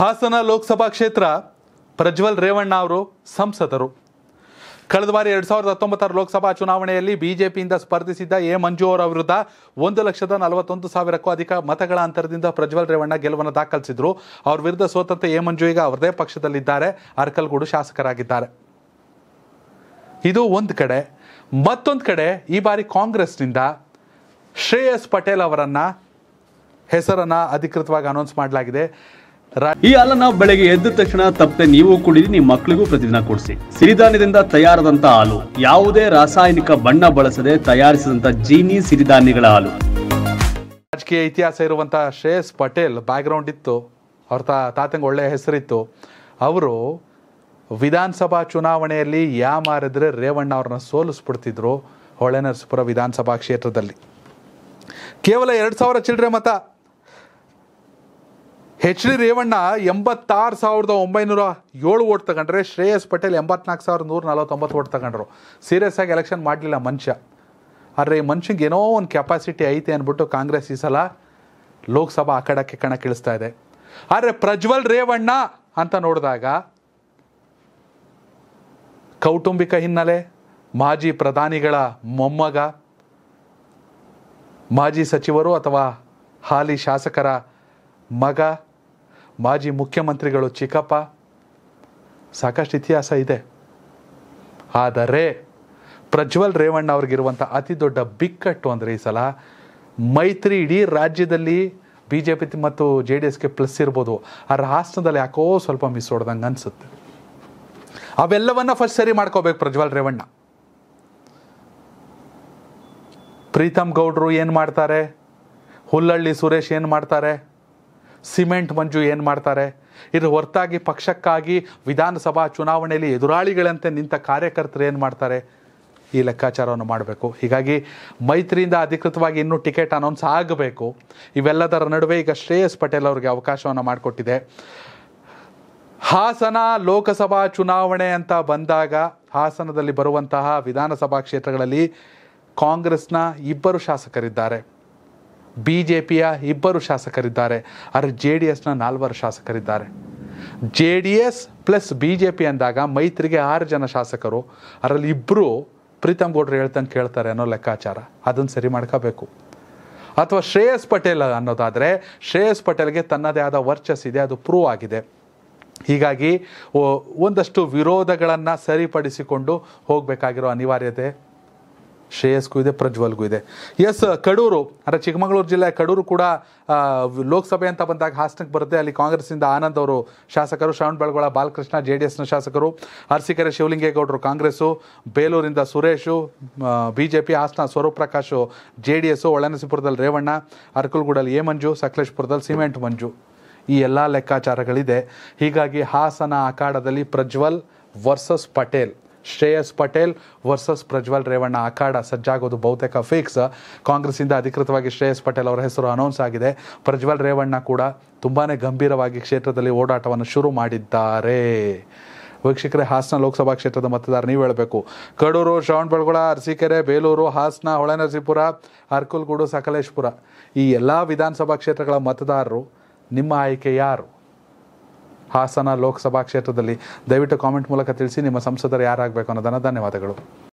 ಹಾಸನ ಲೋಕಸಭಾ ಕ್ಷೇತ್ರ ಪ್ರಜ್ವಲ್ ರೇವಣ್ಣ ಅವರು ಸಂಸದರು ಕಳೆದ ಬಾರಿ ಎರಡು ಸಾವಿರದ ಹತ್ತೊಂಬತ್ತರ ಲೋಕಸಭಾ ಚುನಾವಣೆಯಲ್ಲಿ ಬಿಜೆಪಿಯಿಂದ ಸ್ಪರ್ಧಿಸಿದ್ದ ಎ ಮಂಜು ಅವರ ವಿರುದ್ಧ ಒಂದು ಲಕ್ಷದ ನಲವತ್ತೊಂದು ಸಾವಿರಕ್ಕೂ ಅಧಿಕ ಮತಗಳ ಅಂತರದಿಂದ ಪ್ರಜ್ವಲ್ ರೇವಣ್ಣ ಗೆಲುವನ್ನು ದಾಖಲಿಸಿದ್ರು ಅವ್ರ ವಿರುದ್ಧ ಸೋತಂತೆ ಎ ಮಂಜು ಈಗ ಅವರದೇ ಪಕ್ಷದಲ್ಲಿದ್ದಾರೆ ಅರ್ಕಲ್ಗೂಡು ಶಾಸಕರಾಗಿದ್ದಾರೆ ಇದು ಒಂದು ಕಡೆ ಮತ್ತೊಂದು ಕಡೆ ಈ ಬಾರಿ ಕಾಂಗ್ರೆಸ್ನಿಂದ ಶ್ರೇಯಸ್ ಪಟೇಲ್ ಅವರನ್ನು ಹೆಸರನ್ನು ಅಧಿಕೃತವಾಗಿ ಅನೌನ್ಸ್ ಮಾಡಲಾಗಿದೆ ಈ ಹಾಲನ್ನ ಬೆಳಗ್ಗೆ ಎದ್ದ ತಕ್ಷಣ ತಪ್ಪದೆ ನೀವು ಕುಡಿದು ನಿಮ್ಮ ಮಕ್ಕಳಿಗೂ ಪ್ರತಿದಿನ ಕೊಡಿಸಿ ಸಿರಿಧಾನ್ಯದಿಂದ ತಯಾರದಂತ ಹಾಲು ಯಾವುದೇ ರಾಸಾಯನಿಕ ಬಣ್ಣ ಬಳಸದೆ ತಯಾರಿಸಿದಂತ ಜೀನಿ ಸಿರಿಧಾನ್ಯಗಳ ಹಾಲು ರಾಜಕೀಯ ಇತಿಹಾಸ ಇರುವಂತಹ ಶ್ರೇಯಸ್ ಪಟೇಲ್ ಬ್ಯಾಕ್ಗ್ರೌಂಡ್ ಇತ್ತು ಅವ್ರ ತಾತಂಗೆ ಒಳ್ಳೆಯ ಹೆಸರಿತ್ತು ಅವರು ವಿಧಾನಸಭಾ ಚುನಾವಣೆಯಲ್ಲಿ ಯಾ ಮಾರಿದ್ರೆ ರೇವಣ್ಣ ಅವ್ರನ್ನ ಸೋಲಿಸ್ಬಿಡ್ತಿದ್ರು ನರಸಪುರ ವಿಧಾನಸಭಾ ಕ್ಷೇತ್ರದಲ್ಲಿ ಕೇವಲ ಎರಡು ಸಾವಿರ ಚಿಲ್ಲರೆ ಮತ ಎಚ್ ಡಿ ರೇವಣ್ಣ ಎಂಬತ್ತಾರು ಸಾವಿರದ ಒಂಬೈನೂರ ಏಳು ಓಟ್ ತಗೊಂಡ್ರೆ ಶ್ರೇಯಸ್ ಪಟೇಲ್ ಎಂಬತ್ನಾಲ್ಕು ಸಾವಿರದ ನೂರ ನಲವತ್ತೊಂಬತ್ತು ಓಟ್ ತಗೊಂಡ್ರು ಸೀರಿಯಸ್ ಆಗಿ ಎಲೆಕ್ಷನ್ ಮಾಡಲಿಲ್ಲ ಮನುಷ್ಯ ಆದರೆ ಈ ಮನುಷ್ಯಂಗೆ ಏನೋ ಒಂದು ಕೆಪಾಸಿಟಿ ಐತೆ ಅಂದ್ಬಿಟ್ಟು ಕಾಂಗ್ರೆಸ್ ಈ ಸಲ ಲೋಕಸಭಾ ಆ ಕಣ ಕಿಳಿಸ್ತಾ ಇದೆ ಆದರೆ ಪ್ರಜ್ವಲ್ ರೇವಣ್ಣ ಅಂತ ನೋಡಿದಾಗ ಕೌಟುಂಬಿಕ ಹಿನ್ನೆಲೆ ಮಾಜಿ ಪ್ರಧಾನಿಗಳ ಮೊಮ್ಮಗ ಮಾಜಿ ಸಚಿವರು ಅಥವಾ ಹಾಲಿ ಶಾಸಕರ ಮಗ ಮಾಜಿ ಮುಖ್ಯಮಂತ್ರಿಗಳು ಚಿಕ್ಕಪ್ಪ ಸಾಕಷ್ಟು ಇತಿಹಾಸ ಇದೆ ಆದರೆ ಪ್ರಜ್ವಲ್ ರೇವಣ್ಣ ಅವ್ರಿಗಿರುವಂಥ ಅತಿ ದೊಡ್ಡ ಬಿಕ್ಕಟ್ಟು ಅಂದರೆ ಈ ಸಲ ಮೈತ್ರಿ ಇಡೀ ರಾಜ್ಯದಲ್ಲಿ ಬಿ ಜೆ ಪಿ ಮತ್ತು ಜೆ ಡಿ ಎಸ್ಗೆ ಪ್ಲಸ್ ಇರ್ಬೋದು ಆ ರಾಷ್ಟ್ರದಲ್ಲಿ ಯಾಕೋ ಸ್ವಲ್ಪ ಮಿಸ್ ಹೊಡ್ದಂಗೆ ಅನಿಸುತ್ತೆ ಅವೆಲ್ಲವನ್ನು ಫಸ್ಟ್ ಸರಿ ಮಾಡ್ಕೋಬೇಕು ಪ್ರಜ್ವಲ್ ರೇವಣ್ಣ ಪ್ರೀತಮ್ ಗೌಡ್ರು ಏನು ಮಾಡ್ತಾರೆ ಹುಲ್ಲಳ್ಳಿ ಸುರೇಶ್ ಏನು ಮಾಡ್ತಾರೆ ಸಿಮೆಂಟ್ ಮಂಜು ಏನು ಮಾಡ್ತಾರೆ ಇದರ ಹೊರತಾಗಿ ಪಕ್ಷಕ್ಕಾಗಿ ವಿಧಾನಸಭಾ ಚುನಾವಣೆಯಲ್ಲಿ ಎದುರಾಳಿಗಳಂತೆ ನಿಂತ ಕಾರ್ಯಕರ್ತರು ಏನು ಮಾಡ್ತಾರೆ ಈ ಲೆಕ್ಕಾಚಾರವನ್ನು ಮಾಡಬೇಕು ಹೀಗಾಗಿ ಮೈತ್ರಿಯಿಂದ ಅಧಿಕೃತವಾಗಿ ಇನ್ನೂ ಟಿಕೆಟ್ ಅನೌನ್ಸ್ ಆಗಬೇಕು ಇವೆಲ್ಲದರ ನಡುವೆ ಈಗ ಶ್ರೇಯಸ್ ಪಟೇಲ್ ಅವರಿಗೆ ಅವಕಾಶವನ್ನು ಮಾಡಿಕೊಟ್ಟಿದೆ ಹಾಸನ ಲೋಕಸಭಾ ಚುನಾವಣೆ ಅಂತ ಬಂದಾಗ ಹಾಸನದಲ್ಲಿ ಬರುವಂತಹ ವಿಧಾನಸಭಾ ಕ್ಷೇತ್ರಗಳಲ್ಲಿ ಕಾಂಗ್ರೆಸ್ನ ಇಬ್ಬರು ಶಾಸಕರಿದ್ದಾರೆ ಬಿ ಜೆ ಪಿಯ ಇಬ್ಬರು ಶಾಸಕರಿದ್ದಾರೆ ಆದರೆ ಜೆ ಡಿ ಎಸ್ನ ನಾಲ್ವರು ಶಾಸಕರಿದ್ದಾರೆ J D S plus B J P ಅಂದಾಗ ಮೈತ್ರಿಗೆ ಆರು ಜನ ಶಾಸಕರು ಅದರಲ್ಲಿ ಇಬ್ಬರು ಪ್ರೀತಮ್ ಗೌಡ್ರು ಹೇಳ್ತಂಗೆ ಕೇಳ್ತಾರೆ ಅನ್ನೋ ಲೆಕ್ಕಾಚಾರ ಅದನ್ನು ಸರಿ ಮಾಡ್ಕೋಬೇಕು ಅಥವಾ ಶ್ರೇಯಸ್ ಪಟೇಲ್ ಅನ್ನೋದಾದರೆ ಶ್ರೇಯಸ್ ಪಟೇಲ್ಗೆ ತನ್ನದೇ ಆದ ವರ್ಚಸ್ ಇದೆ ಅದು ಪ್ರೂವ್ ಆಗಿದೆ ಹೀಗಾಗಿ ಒಂದಷ್ಟು ವಿರೋಧಗಳನ್ನು ಸರಿಪಡಿಸಿಕೊಂಡು ಹೋಗಬೇಕಾಗಿರೋ ಅನಿವಾರ್ಯತೆ ಶ್ರೇಯಸ್ಗೂ ಇದೆ ಪ್ರಜ್ವಲ್ಗೂ ಇದೆ ಎಸ್ ಕಡೂರು ಅಂದರೆ ಚಿಕ್ಕಮಗಳೂರು ಜಿಲ್ಲೆ ಕಡೂರು ಕೂಡ ಲೋಕಸಭೆ ಅಂತ ಬಂದಾಗ ಹಾಸನಕ್ಕೆ ಬರುತ್ತೆ ಅಲ್ಲಿ ಕಾಂಗ್ರೆಸ್ಸಿಂದ ಆನಂದ್ ಅವರು ಶಾಸಕರು ಶ್ರವಣ್ ಬೆಳಗೊಳ ಬಾಲಕೃಷ್ಣ ಜೆ ಡಿ ಎಸ್ನ ಶಾಸಕರು ಅರಸಿಕೆರೆ ಶಿವಲಿಂಗೇಗೌಡರು ಕಾಂಗ್ರೆಸ್ಸು ಬೇಲೂರಿಂದ Suresh B J P Hassan Swaroop Prakash J D S ಒಳನಸಿಪುರದಲ್ಲಿ ರೇವಣ್ಣ ಅರ್ಕಲ್ಗೂಡಲ್ಲಿ ಎ ಮಂಜು ಸಕಲೇಶ್ಪುರದಲ್ಲಿ ಸಿಮೆಂಟ್ ಮಂಜು ಈ ಎಲ್ಲ ಲೆಕ್ಕಾಚಾರಗಳಿದೆ ಹೀಗಾಗಿ ಹಾಸನ ಅಖಾಡದಲ್ಲಿ ಪ್ರಜ್ವಲ್ ವರ್ಸಸ್ ಪಟೇಲ್ ಶ್ರೇಯಸ್ ಪಟೇಲ್ ವರ್ಸಸ್ ಪ್ರಜ್ವಲ್ ರೇವಣ್ಣ ಅಖಾಡ ಸಜ್ಜಾಗೋದು ಬಹುತೇಕ ಫಿಕ್ಸ್ ಕಾಂಗ್ರೆಸ್ಸಿಂದ ಅಧಿಕೃತವಾಗಿ ಶ್ರೇಯಸ್ ಪಟೇಲ್ ಅವರ ಹೆಸರು ಅನೌನ್ಸ್ ಆಗಿದೆ ಪ್ರಜ್ವಲ್ ರೇವಣ್ಣ ಕೂಡ ತುಂಬಾ ಗಂಭೀರವಾಗಿ ಕ್ಷೇತ್ರದಲ್ಲಿ ಓಡಾಟವನ್ನು ಶುರು ಮಾಡಿದ್ದಾರೆ ವೀಕ್ಷಕರೇ ಹಾಸನ ಲೋಕಸಭಾ ಕ್ಷೇತ್ರದ ಮತದಾರ ನೀವು ಹೇಳಬೇಕು ಕಡೂರು ಶ್ರವಣಬೆಳಗೊಳ ಅರಸೀಕೆರೆ ಬೇಲೂರು ಹಾಸನ ಹೊಳೆನರಸೀಪುರ ಅರ್ಕುಲ್ಗೂಡು ಸಕಲೇಶ್ಪುರ ಈ ಎಲ್ಲ ವಿಧಾನಸಭಾ ಕ್ಷೇತ್ರಗಳ ಮತದಾರರು ನಿಮ್ಮ ಆಯ್ಕೆ ಯಾರು ಹಾಸನ ಲೋಕಸಭಾ ಕ್ಷೇತ್ರದಲ್ಲಿ ದಯವಿಟ್ಟು ಕಾಮೆಂಟ್ ಮೂಲಕ ತಿಳಿಸಿ ನಿಮ್ಮ ಸಂಸದರು ಯಾರಾಗಬೇಕು ಅನ್ನೋದನ್ನು ಧನ್ಯವಾದಗಳು